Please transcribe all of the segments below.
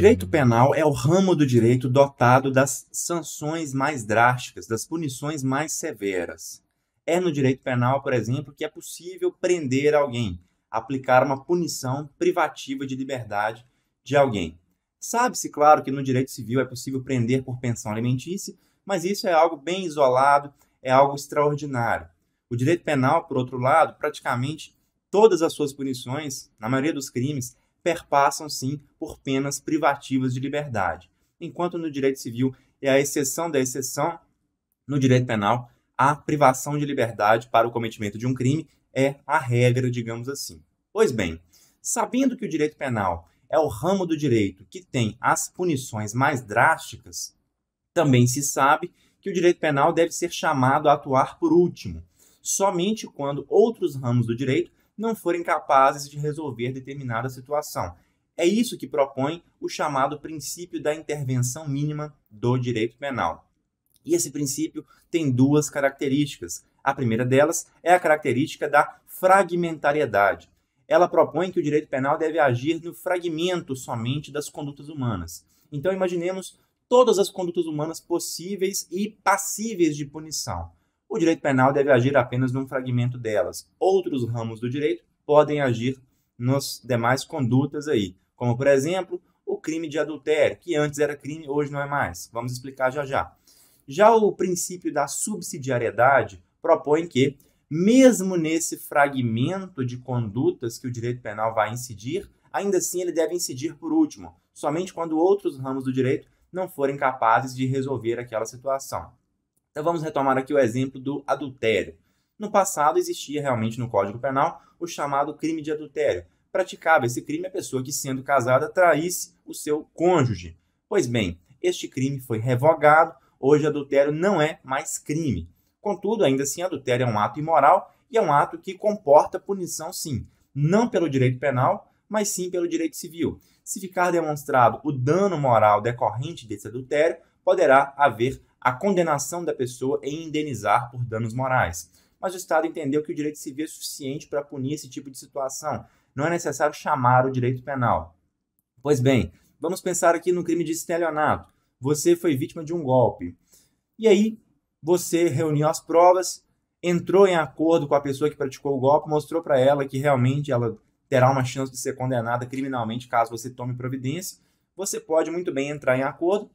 direito penal é o ramo do direito dotado das sanções mais drásticas, das punições mais severas. É no direito penal, por exemplo, que é possível prender alguém, aplicar uma punição privativa de liberdade de alguém. Sabe-se, claro, que no direito civil é possível prender por pensão alimentícia, mas isso é algo bem isolado, é algo extraordinário. O direito penal, por outro lado, praticamente todas as suas punições, na maioria dos crimes, perpassam sim por penas privativas de liberdade. Enquanto no direito civil é a exceção da exceção, no direito penal, a privação de liberdade para o cometimento de um crime é a regra, digamos assim. Pois bem, sabendo que o direito penal é o ramo do direito que tem as punições mais drásticas, também se sabe que o direito penal deve ser chamado a atuar por último, somente quando outros ramos do direito não forem capazes de resolver determinada situação. É isso que propõe o chamado princípio da intervenção mínima do direito penal. E esse princípio tem duas características. A primeira delas é a característica da fragmentariedade. Ela propõe que o direito penal deve agir no fragmento somente das condutas humanas. Então, imaginemos todas as condutas humanas possíveis e passíveis de punição o direito penal deve agir apenas num fragmento delas. Outros ramos do direito podem agir nas demais condutas aí, como por exemplo, o crime de adultério, que antes era crime, hoje não é mais. Vamos explicar já já. Já o princípio da subsidiariedade propõe que, mesmo nesse fragmento de condutas que o direito penal vai incidir, ainda assim ele deve incidir por último, somente quando outros ramos do direito não forem capazes de resolver aquela situação. Então vamos retomar aqui o exemplo do adultério. No passado existia realmente no Código Penal o chamado crime de adultério. Praticava esse crime a pessoa que, sendo casada, traísse o seu cônjuge. Pois bem, este crime foi revogado, hoje adultério não é mais crime. Contudo, ainda assim, adultério é um ato imoral e é um ato que comporta punição, sim, não pelo direito penal, mas sim pelo direito civil. Se ficar demonstrado o dano moral decorrente desse adultério, poderá haver a condenação da pessoa em indenizar por danos morais. Mas o Estado entendeu que o direito civil é suficiente para punir esse tipo de situação. Não é necessário chamar o direito penal. Pois bem, vamos pensar aqui no crime de estelionato. Você foi vítima de um golpe. E aí, você reuniu as provas, entrou em acordo com a pessoa que praticou o golpe, mostrou para ela que realmente ela terá uma chance de ser condenada criminalmente caso você tome providência. Você pode muito bem entrar em acordo,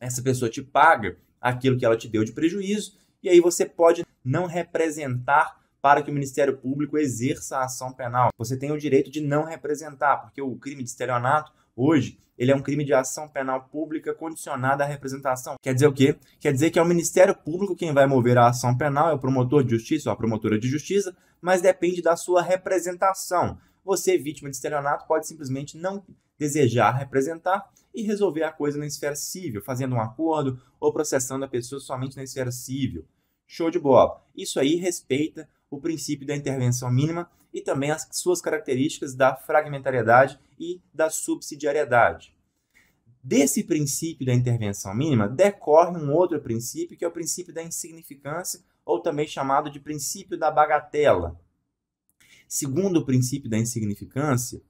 essa pessoa te paga aquilo que ela te deu de prejuízo, e aí você pode não representar para que o Ministério Público exerça a ação penal. Você tem o direito de não representar, porque o crime de estelionato, hoje, ele é um crime de ação penal pública condicionada à representação. Quer dizer o quê? Quer dizer que é o Ministério Público quem vai mover a ação penal, é o promotor de justiça ou a promotora de justiça, mas depende da sua representação. Você, vítima de estelionato, pode simplesmente não desejar representar e resolver a coisa na esfera civil, fazendo um acordo ou processando a pessoa somente na esfera civil. Show de bola. Isso aí respeita o princípio da intervenção mínima e também as suas características da fragmentariedade e da subsidiariedade. Desse princípio da intervenção mínima decorre um outro princípio, que é o princípio da insignificância, ou também chamado de princípio da bagatela. Segundo o princípio da insignificância,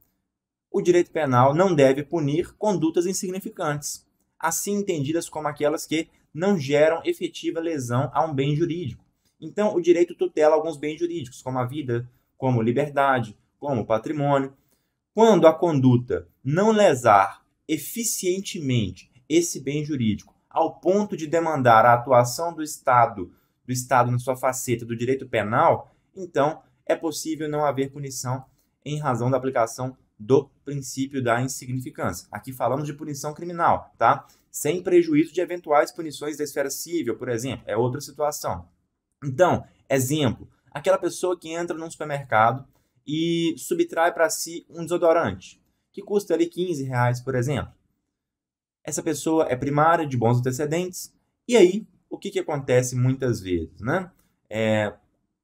o direito penal não deve punir condutas insignificantes, assim entendidas como aquelas que não geram efetiva lesão a um bem jurídico. Então, o direito tutela alguns bens jurídicos, como a vida, como liberdade, como patrimônio. Quando a conduta não lesar eficientemente esse bem jurídico, ao ponto de demandar a atuação do Estado, do Estado na sua faceta do direito penal, então é possível não haver punição em razão da aplicação do princípio da insignificância. Aqui falamos de punição criminal, tá? Sem prejuízo de eventuais punições da esfera civil, por exemplo, é outra situação. Então, exemplo, aquela pessoa que entra num supermercado e subtrai para si um desodorante, que custa ali 15 reais, por exemplo. Essa pessoa é primária, de bons antecedentes, e aí, o que, que acontece muitas vezes, né? É,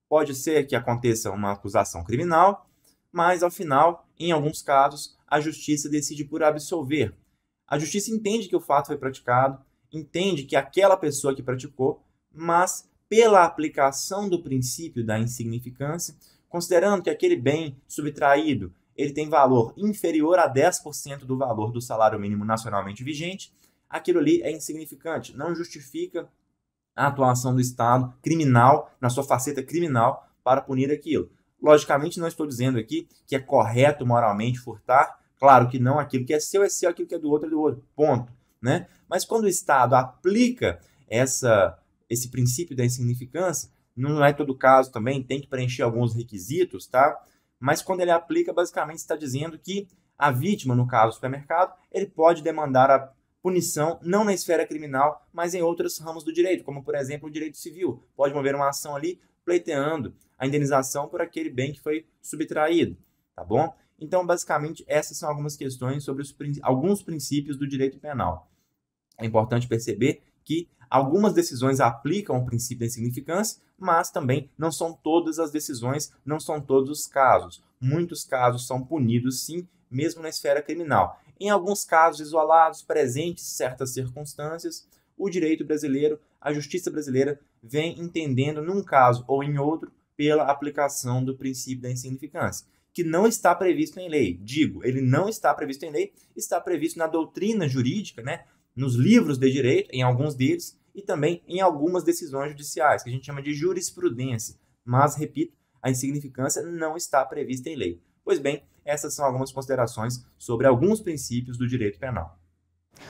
pode ser que aconteça uma acusação criminal, mas ao final, em alguns casos, a justiça decide por absolver. A justiça entende que o fato foi praticado, entende que aquela pessoa que praticou, mas pela aplicação do princípio da insignificância, considerando que aquele bem subtraído ele tem valor inferior a 10% do valor do salário mínimo nacionalmente vigente, aquilo ali é insignificante, não justifica a atuação do Estado criminal, na sua faceta criminal, para punir aquilo. Logicamente, não estou dizendo aqui que é correto moralmente furtar. Claro que não, aquilo que é seu é seu, aquilo que é do outro é do outro. Ponto. Né? Mas quando o Estado aplica essa, esse princípio da insignificância, não é todo caso também, tem que preencher alguns requisitos, tá? Mas quando ele aplica, basicamente está dizendo que a vítima, no caso do supermercado, ele pode demandar a punição não na esfera criminal, mas em outros ramos do direito, como por exemplo o direito civil. Pode mover uma ação ali pleiteando a indenização por aquele bem que foi subtraído, tá bom? Então, basicamente, essas são algumas questões sobre os, alguns princípios do direito penal. É importante perceber que algumas decisões aplicam o princípio da insignificância, mas também não são todas as decisões, não são todos os casos. Muitos casos são punidos, sim, mesmo na esfera criminal. Em alguns casos isolados, presentes certas circunstâncias, o direito brasileiro a justiça brasileira vem entendendo num caso ou em outro pela aplicação do princípio da insignificância, que não está previsto em lei. Digo, ele não está previsto em lei, está previsto na doutrina jurídica, né, nos livros de direito, em alguns deles, e também em algumas decisões judiciais, que a gente chama de jurisprudência. Mas, repito, a insignificância não está prevista em lei. Pois bem, essas são algumas considerações sobre alguns princípios do direito penal.